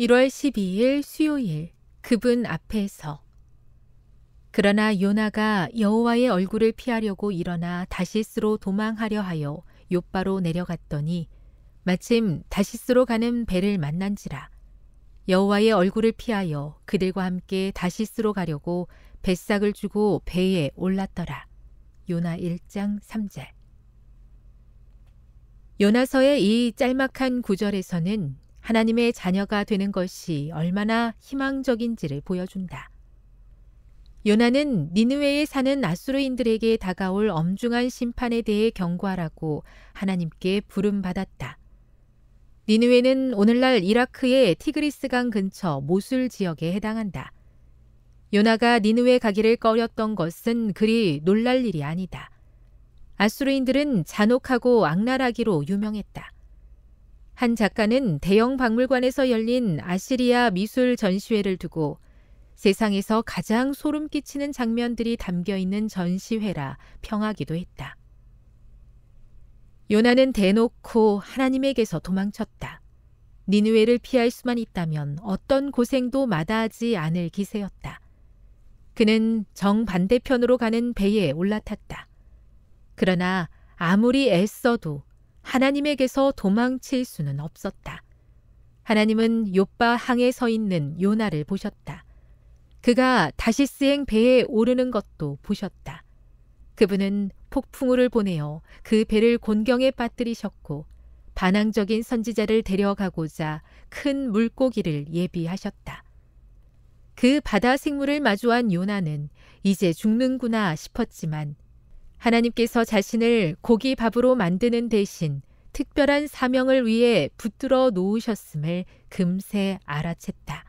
1월 12일 수요일 그분 앞에서 그러나 요나가 여호와의 얼굴을 피하려고 일어나 다시스로 도망하려 하여 요바로 내려갔더니 마침 다시스로 가는 배를 만난지라 여호와의 얼굴을 피하여 그들과 함께 다시스로 가려고 배싹을 주고 배에 올랐더라. 요나 1장 3절 요나서의 이 짤막한 구절에서는 하나님의 자녀가 되는 것이 얼마나 희망적인지를 보여준다. 요나는 니느웨에 사는 아수르인들에게 다가올 엄중한 심판에 대해 경고하라고 하나님께 부름 받았다. 니느웨는 오늘날 이라크의 티그리스강 근처 모술 지역에 해당한다. 요나가 니느웨 가기를 꺼렸던 것은 그리 놀랄 일이 아니다. 아수르인들은 잔혹하고 악랄하기로 유명했다. 한 작가는 대형 박물관에서 열린 아시리아 미술 전시회를 두고 세상에서 가장 소름 끼치는 장면들이 담겨 있는 전시회라 평하기도 했다. 요나는 대놓고 하나님에게서 도망쳤다. 니누에를 피할 수만 있다면 어떤 고생도 마다하지 않을 기세였다. 그는 정반대편으로 가는 배에 올라탔다. 그러나 아무리 애써도 하나님에게서 도망칠 수는 없었다. 하나님은 요빠 항에 서 있는 요나를 보셨다. 그가 다시스행 배에 오르는 것도 보셨다. 그분은 폭풍우를 보내어 그 배를 곤경에 빠뜨리셨고 반항적인 선지자를 데려가고자 큰 물고기를 예비하셨다. 그 바다 생물을 마주한 요나는 이제 죽는구나 싶었지만 하나님께서 자신을 고기 밥으로 만드는 대신 특별한 사명을 위해 붙들어 놓으셨음을 금세 알아챘다.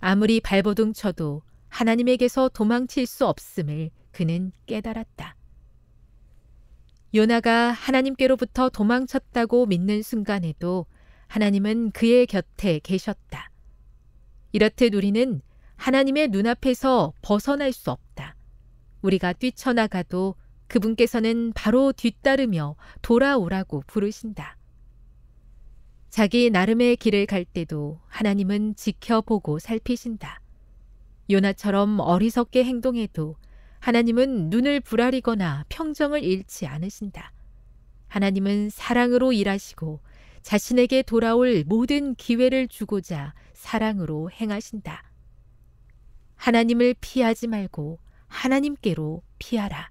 아무리 발버둥 쳐도 하나님에게서 도망칠 수 없음을 그는 깨달았다. 요나가 하나님께로부터 도망쳤다고 믿는 순간에도 하나님은 그의 곁에 계셨다. 이렇듯 우리는 하나님의 눈앞에서 벗어날 수 없다. 우리가 뛰쳐나가도 그분께서는 바로 뒤따르며 돌아오라고 부르신다. 자기 나름의 길을 갈 때도 하나님은 지켜보고 살피신다. 요나처럼 어리석게 행동해도 하나님은 눈을 부라리거나 평정을 잃지 않으신다. 하나님은 사랑으로 일하시고 자신에게 돌아올 모든 기회를 주고자 사랑으로 행하신다. 하나님을 피하지 말고 하나님께로 피하라.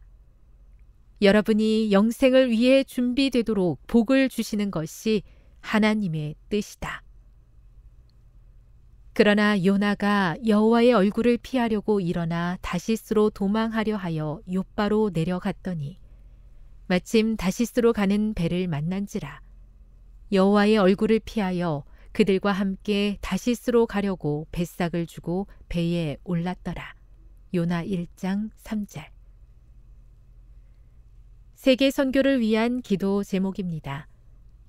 여러분이 영생을 위해 준비되도록 복을 주시는 것이 하나님의 뜻이다. 그러나 요나가 여호와의 얼굴을 피하려고 일어나 다시스로 도망하려 하여 요바로 내려갔더니 마침 다시스로 가는 배를 만난지라 여호와의 얼굴을 피하여 그들과 함께 다시스로 가려고 뱃삭을 주고 배에 올랐더라. 요나 1장 3절 세계 선교를 위한 기도 제목입니다.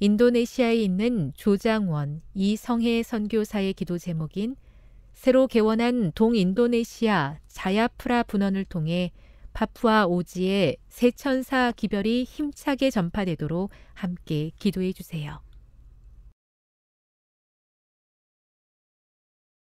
인도네시아에 있는 조장원 이성혜 선교사의 기도 제목인 새로 개원한 동인도네시아 자야프라 분원을 통해 파푸아 오지의 세천사 기별이 힘차게 전파되도록 함께 기도해 주세요.